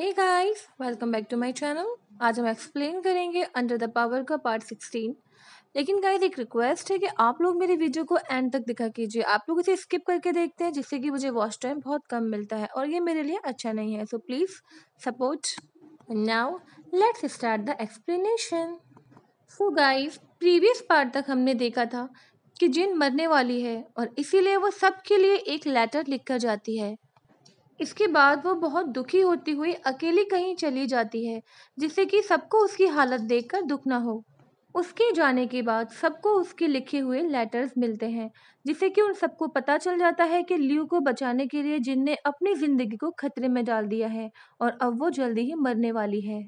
hey guys welcome back to my channel आज हम explain करेंगे अंडर द पावर का पार्ट 16 लेकिन गाइस एक रिक्वेस्ट है कि आप लोग मेरी वीडियो को एंड तक दिखा कीजिए आप लोग इसे स्किप करके देखते हैं जिससे कि मुझे वॉच टाइम बहुत कम मिलता है और ये मेरे लिए अच्छा नहीं है so please support now let's start the explanation so guys previous part तक हमने देखा था कि जिन मरने वाली है और इसीलिए वो सबके लिए एक लेटर लिख कर जाती है इसके बाद वो बहुत दुखी होती हुई अकेली कहीं चली जाती है जिससे कि सबको उसकी हालत देखकर दुख ना हो उसके जाने के बाद सबको उसके लिखे हुए लेटर्स मिलते हैं जिससे कि उन सबको पता चल जाता है कि लियू को बचाने के लिए जिनने अपनी ज़िंदगी को खतरे में डाल दिया है और अब वो जल्दी ही मरने वाली है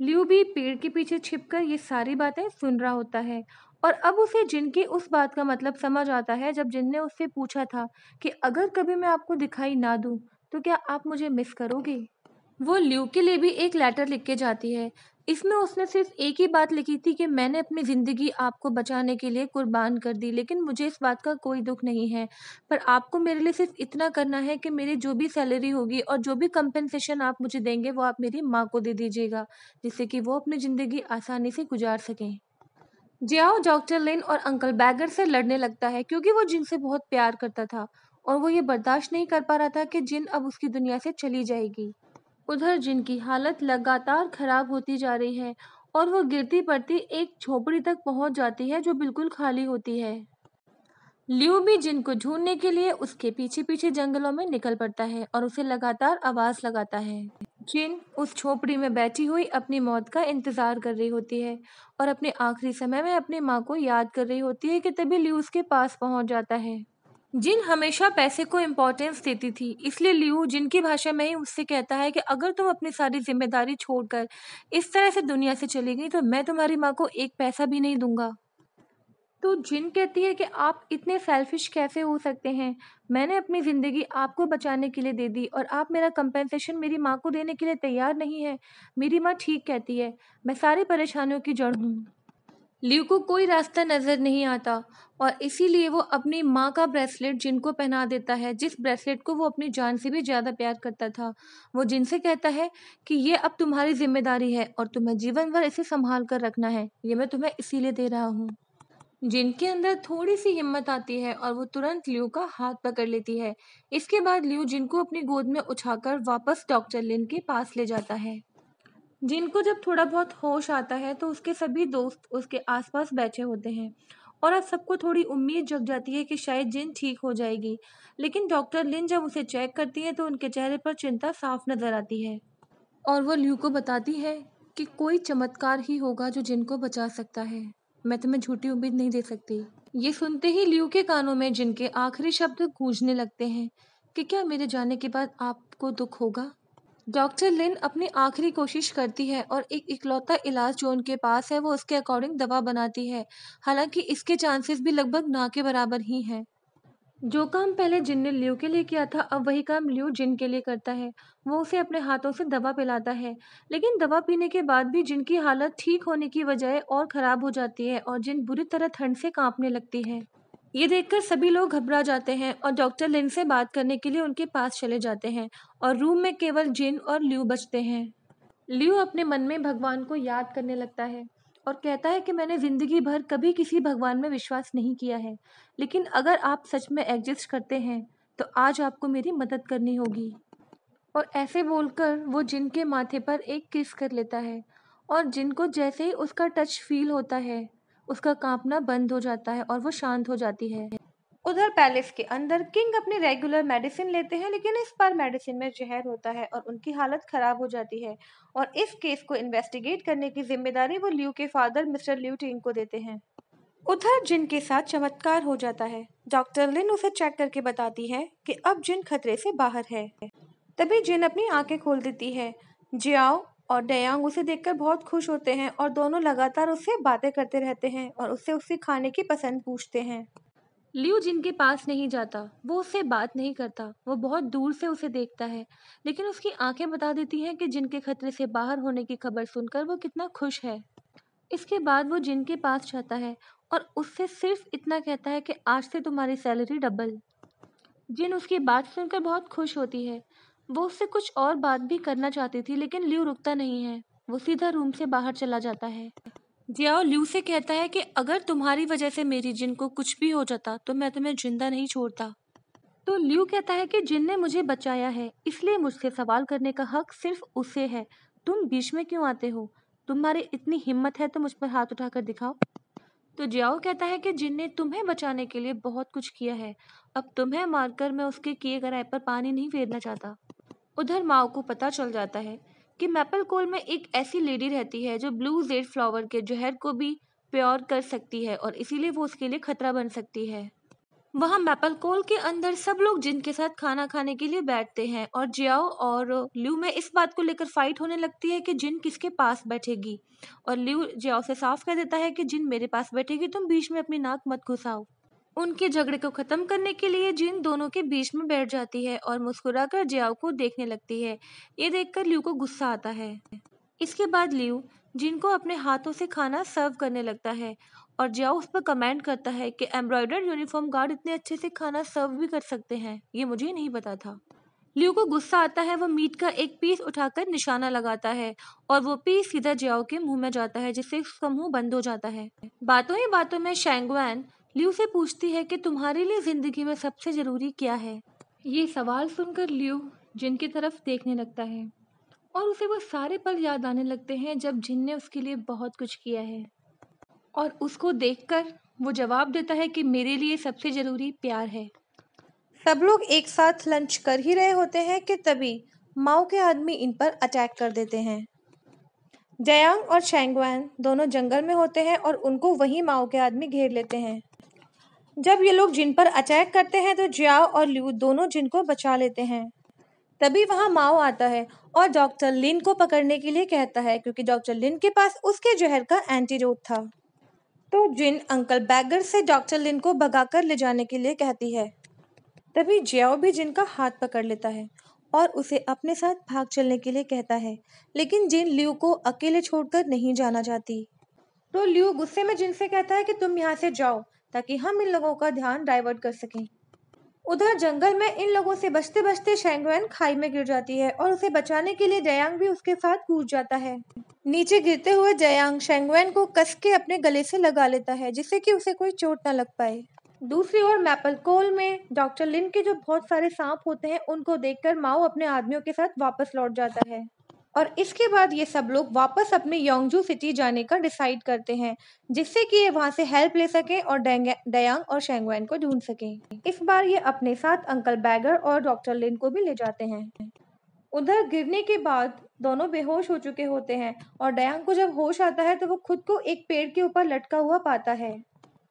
लियू भी पेड़ के पीछे छिपकर ये सारी बातें सुन रहा होता है और अब उसे जिनकी उस बात का मतलब समझ आता है जब जिनने उससे पूछा था कि अगर कभी मैं आपको दिखाई ना दूँ तो क्या आप मुझे मिस करोगे वो ल्यू के लिए भी एक लेटर लिख के जाती है इसमें उसने सिर्फ एक ही बात लिखी थी कि मैंने अपनी ज़िंदगी आपको बचाने के लिए कुर्बान कर दी लेकिन मुझे इस बात का कोई दुख नहीं है पर आपको मेरे लिए सिर्फ इतना करना है कि मेरी जो भी सैलरी होगी और जो भी कंपनसेशन आप मुझे देंगे वो आप मेरी माँ को दे दीजिएगा जिससे कि वो अपनी ज़िंदगी आसानी से गुजार सकें जियाओ डॉक्टर लिन और अंकल बैगर से लड़ने लगता है क्योंकि वो जिनसे बहुत प्यार करता था और वो ये बर्दाश्त नहीं कर पा रहा था कि जिन अब उसकी दुनिया से चली जाएगी उधर जिन की हालत लगातार खराब होती जा रही है और वो गिरती पड़ती एक झोपड़ी तक पहुंच जाती है जो बिल्कुल खाली होती है लियू भी जिनको ढूंढने के लिए उसके पीछे पीछे जंगलों में निकल पड़ता है और उसे लगातार आवाज लगाता है जिन उस झोपड़ी में बैठी हुई अपनी मौत का इंतजार कर रही होती है और अपने आखिरी समय में अपनी माँ को याद कर रही होती है कि तभी लियू उसके पास पहुंच जाता है जिन हमेशा पैसे को इम्पोर्टेंस देती थी इसलिए लियू जिनकी भाषा में ही उससे कहता है कि अगर तुम अपनी सारी जिम्मेदारी छोड़कर इस तरह से दुनिया से चली गई तो मैं तुम्हारी माँ को एक पैसा भी नहीं दूंगा तो जिन कहती है कि आप इतने सेल्फिश कैसे हो सकते हैं मैंने अपनी ज़िंदगी आपको बचाने के लिए दे दी और आप मेरा कंपेंसेशन मेरी माँ को देने के लिए तैयार नहीं है मेरी माँ ठीक कहती है मैं सारी परेशानियों की जड़ हूँ लियू को कोई रास्ता नज़र नहीं आता और इसीलिए वो अपनी माँ का ब्रेसलेट जिनको पहना देता है जिस ब्रेसलेट को वो अपनी जान से भी ज़्यादा प्यार करता था वो जिनसे कहता है कि ये अब तुम्हारी जिम्मेदारी है और तुम्हें जीवन भर इसे संभाल कर रखना है ये मैं तुम्हें इसीलिए दे रहा हूँ जिनके अंदर थोड़ी सी हिम्मत आती है और वो तुरंत लियू का हाथ पकड़ लेती है इसके बाद लियू जिनको अपनी गोद में उछाकर वापस डॉक्टर लिन के पास ले जाता है जिनको जब थोड़ा बहुत होश आता है तो उसके सभी दोस्त उसके आसपास बैठे होते हैं और अब सबको थोड़ी उम्मीद जग जाती है कि शायद जिन ठीक हो जाएगी लेकिन डॉक्टर लिन जब उसे चेक करती है तो उनके चेहरे पर चिंता साफ नज़र आती है और वो ल्यू को बताती है कि कोई चमत्कार ही होगा जो जिनको बचा सकता है मैं तुम्हें झूठी उम्मीद नहीं दे सकती ये सुनते ही ल्यू के कानों में जिनके आखिरी शब्द गूंजने लगते हैं कि क्या मेरे जाने के बाद आपको दुख होगा डॉक्टर लिन अपनी आखिरी कोशिश करती है और एक इकलौता इलाज जो उनके पास है वो उसके अकॉर्डिंग दवा बनाती है हालांकि इसके चांसेस भी लगभग ना के बराबर ही हैं जो काम पहले जिन ने लियो के लिए किया था अब वही काम लियो जिन के लिए करता है वो उसे अपने हाथों से दवा पिलाता है लेकिन दवा पीने के बाद भी जिनकी हालत ठीक होने की बजाय और ख़राब हो जाती है और जिन बुरी तरह ठंड से कांपने लगती है ये देखकर सभी लोग घबरा जाते हैं और डॉक्टर लिन से बात करने के लिए उनके पास चले जाते हैं और रूम में केवल जिन और ल्यू बचते हैं ल्यू अपने मन में भगवान को याद करने लगता है और कहता है कि मैंने ज़िंदगी भर कभी किसी भगवान में विश्वास नहीं किया है लेकिन अगर आप सच में एग्जिस्ट करते हैं तो आज आपको मेरी मदद करनी होगी और ऐसे बोलकर वो जिन के माथे पर एक किस कर लेता है और जिनको जैसे ही उसका टच फील होता है उसका कांपना बंद हो जाता है और वो शांत हो जाती है उधर पैलेस के अंदर किंग अपनी रेगुलर मेडिसिन लेते हैं लेकिन इस बार मेडिसिन में जहर होता है और उनकी हालत ख़राब हो जाती है और इस केस को इन्वेस्टिगेट करने की जिम्मेदारी वो ल्यू के फादर मिस्टर ल्यू टिंग को देते हैं उधर जिन के साथ चमत्कार हो जाता है डॉक्टर लिन उसे चेक करके बताती है कि अब जिन खतरे से बाहर है तभी जिन अपनी आंखें खोल देती है जियाओ और डेयांग उसे देखकर बहुत खुश होते हैं और दोनों लगातार उससे बातें करते रहते हैं और उससे उसके खाने की पसंद पूछते हैं लियू जिनके पास नहीं जाता वो उससे बात नहीं करता वो बहुत दूर से उसे देखता है लेकिन उसकी आंखें बता देती हैं कि जिनके खतरे से बाहर होने की खबर सुनकर वो कितना खुश है इसके बाद वो जिनके पास जाता है और उससे सिर्फ इतना कहता है कि आज से तुम्हारी सैलरी डबल जिन उसकी बात सुनकर बहुत खुश होती है वो उससे कुछ और बात भी करना चाहती थी लेकिन ल्यू रुकता नहीं है वो सीधा रूम से बाहर चला जाता है जियाओ ल्यू से कहता है कि अगर तुम्हारी वजह से मेरी जिन को कुछ भी हो जाता तो मैं तुम्हें जिंदा नहीं छोड़ता तो ल्यू कहता है कि जिन ने मुझे बचाया है इसलिए मुझसे सवाल करने का हक सिर्फ उसे है तुम बीच में क्यों आते हो तुम्हारी इतनी हिम्मत है तो मुझ पर हाथ उठाकर दिखाओ तो जियाओ कहता है कि जिन ने तुम्हें बचाने के लिए बहुत कुछ किया है अब तुम्हें मारकर मैं उसके किए गए पर पानी नहीं फेरना चाहता उधर माओ को पता चल जाता है कि मैपल कोल में एक ऐसी लेडी रहती है जो ब्लू जेड फ्लावर के जहर को भी प्योर कर सकती है और इसीलिए वो उसके लिए खतरा बन सकती है वहाँ मैपल कोल के अंदर सब लोग जिनके साथ खाना खाने के लिए बैठते हैं और जियाओ और ल्यू में इस बात को लेकर फाइट होने लगती है कि जिन किसके पास बैठेगी और ल्यू जियाओ से साफ कह देता है कि जिन मेरे पास बैठेगी तुम बीच में अपनी नाक मत घुसाओ उनके झगड़े को खत्म करने के लिए जिन दोनों के बीच में बैठ जाती है और मुस्कुराकर जियाओ को देखने लगती है ये देखकर ल्यू को गुस्सा आता है इसके बाद ल्यू जिनको अपने हाथों से खाना सर्व करने लगता है और जियाओ उस पर कमेंट करता है कि एम्ब्रॉयडर्ड यूनिफॉर्म गार्ड इतने अच्छे से खाना सर्व भी कर सकते हैं ये मुझे नहीं पता था ल्यू को गुस्सा आता है वो मीट का एक पीस उठाकर निशाना लगाता है और वो पीस सीधा जियाओ के मुंह में जाता है जिससे उसका मुंह बंद हो जाता है बातों ही बातों में शेंगवान लियू से पूछती है कि तुम्हारे लिए ज़िंदगी में सबसे ज़रूरी क्या है ये सवाल सुनकर लियू जिन की तरफ देखने लगता है और उसे वो सारे पल याद आने लगते हैं जब जिन ने उसके लिए बहुत कुछ किया है और उसको देखकर वो जवाब देता है कि मेरे लिए सबसे ज़रूरी प्यार है सब लोग एक साथ लंच कर ही रहे होते हैं कि तभी माओ के आदमी इन पर अटैक कर देते हैं जयांग और शेंगवान दोनों जंगल में होते हैं और उनको वही माओ के आदमी घेर लेते हैं जब ये लोग जिन पर अटैक करते हैं तो जियाओ और ल्यू दोनों जिन को बचा लेते हैं तभी वहाँ माओ आता है और डॉक्टर लिन को पकड़ने के लिए कहता है क्योंकि डॉक्टर लिन के पास उसके जहर का एंटीडोट था तो जिन अंकल बैगर से डॉक्टर लिन को भगाकर ले जाने के लिए कहती है तभी जियाओ भी जिन का हाथ पकड़ लेता है और उसे अपने साथ भाग चलने के लिए कहता है लेकिन जिन ल्यू को अकेले छोड़कर नहीं जाना चाहती तो ल्यू गुस्से में जिन से कहता है कि तुम यहाँ से जाओ ताकि हम इन लोगों का ध्यान डाइवर्ट कर सकें उधर जंगल में इन लोगों से बचते बचते शेंगवेन खाई में गिर जाती है और उसे बचाने के लिए जयांग भी उसके साथ कूद जाता है नीचे गिरते हुए जयांग शेंगवेन को कस के अपने गले से लगा लेता है जिससे कि उसे कोई चोट ना लग पाए दूसरी ओर मैपल कोल में डॉक्टर लिन के जो बहुत सारे सांप होते हैं उनको देखकर माओ अपने आदमियों के साथ वापस लौट जाता है और इसके बाद ये सब लोग वापस अपने योंगजू सिटी जाने का डिसाइड करते हैं जिससे कि ये वहाँ से हेल्प ले सकें और डयांग और शेंगवैन को ढूंढ सकें इस बार ये अपने साथ अंकल बैगर और डॉक्टर लिन को भी ले जाते हैं उधर गिरने के बाद दोनों बेहोश हो चुके होते हैं और डयांग को जब होश आता है तो वो खुद को एक पेड़ के ऊपर लटका हुआ पाता है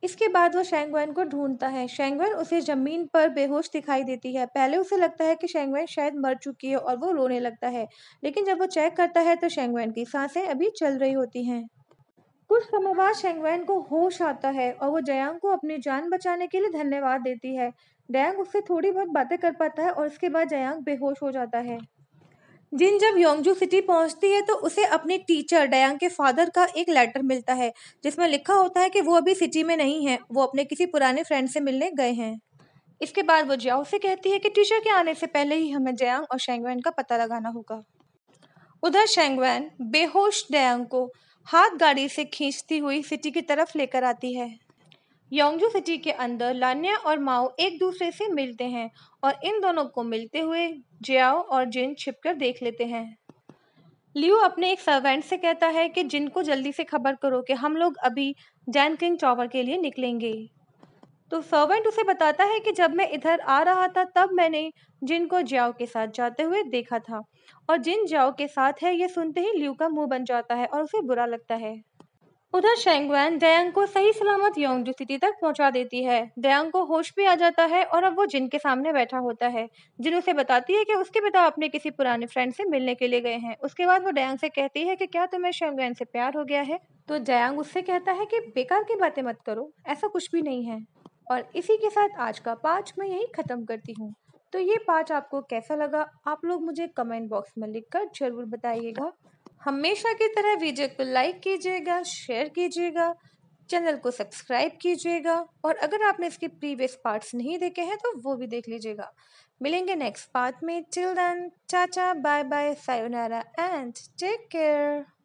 इसके बाद वो शेंगवैन को ढूंढता है शेंगवैन उसे जमीन पर बेहोश दिखाई देती है पहले उसे लगता है कि शेंगवैन शायद मर चुकी है और वो रोने लगता है लेकिन जब वो चेक करता है तो शेंगवैन की सांसें अभी चल रही होती हैं कुछ समय बाद शेंगवैन को होश आता है और वो जयांग को अपनी जान बचाने के लिए धन्यवाद देती है डयांग उससे थोड़ी बहुत बातें कर पाता है और उसके बाद जयांग बेहोश हो जाता है जिन जब योंगजू सिटी पहुंचती है तो उसे अपने टीचर डयांग के फादर का एक लेटर मिलता है जिसमें लिखा होता है कि वो अभी सिटी में नहीं है वो अपने किसी पुराने फ्रेंड से मिलने गए हैं इसके बाद वो जियाओ से कहती है कि टीचर के आने से पहले ही हमें जयांग और शेंगवैन का पता लगाना होगा उधर शेंगवैन बेहोश डयांग को हाथ गाड़ी से खींचती हुई सिटी की तरफ लेकर आती है योंगजू सिटी के अंदर लान्या और माओ एक दूसरे से मिलते हैं और इन दोनों को मिलते हुए जियाओ और जिन छिपकर देख लेते हैं लियो अपने एक सर्वेंट से कहता है कि जिन को जल्दी से खबर करो कि हम लोग अभी जैन किंग टॉवर के लिए निकलेंगे तो सर्वेंट उसे बताता है कि जब मैं इधर आ रहा था तब मैंने जिन को जियाओ के साथ जाते हुए देखा था और जिन जियाओ के साथ है ये सुनते ही लियो का मुंह बन जाता है और उसे बुरा लगता है उधर शेंगवैन डयांग को सही सलामत योंगजू सिटी तक पहुंचा देती है डयांग को होश भी आ जाता है और अब वो जिन के सामने बैठा होता है जिन उसे बताती है कि उसके पिता अपने किसी पुराने फ्रेंड से मिलने के लिए गए हैं उसके बाद वो डयांग से कहती है कि क्या तुम्हें शेंगवैन से प्यार हो गया है तो डयांग उससे कहता है कि बेकार की बातें मत करो ऐसा कुछ भी नहीं है और इसी के साथ आज का पाँच मैं यही ख़त्म करती हूँ तो ये पाँच आपको कैसा लगा आप लोग मुझे कमेंट बॉक्स में लिखकर ज़रूर बताइएगा हमेशा की तरह वीडियो को लाइक कीजिएगा शेयर कीजिएगा चैनल को सब्सक्राइब कीजिएगा और अगर आपने इसके प्रीवियस पार्ट्स नहीं देखे हैं तो वो भी देख लीजिएगा मिलेंगे नेक्स्ट पार्ट में टिल देन चाचा bye bye sayonara and take care